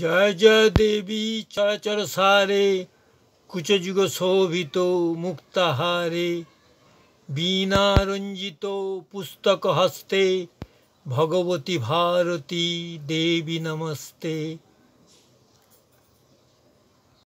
জয় জয় দেবী চরাচর সারে কুচযুগ শোভিত মুক্তাহারে বীণা রঞ্জিত পুস্তক হস্তে ভগবতী ভারতী দেবী নমস্তে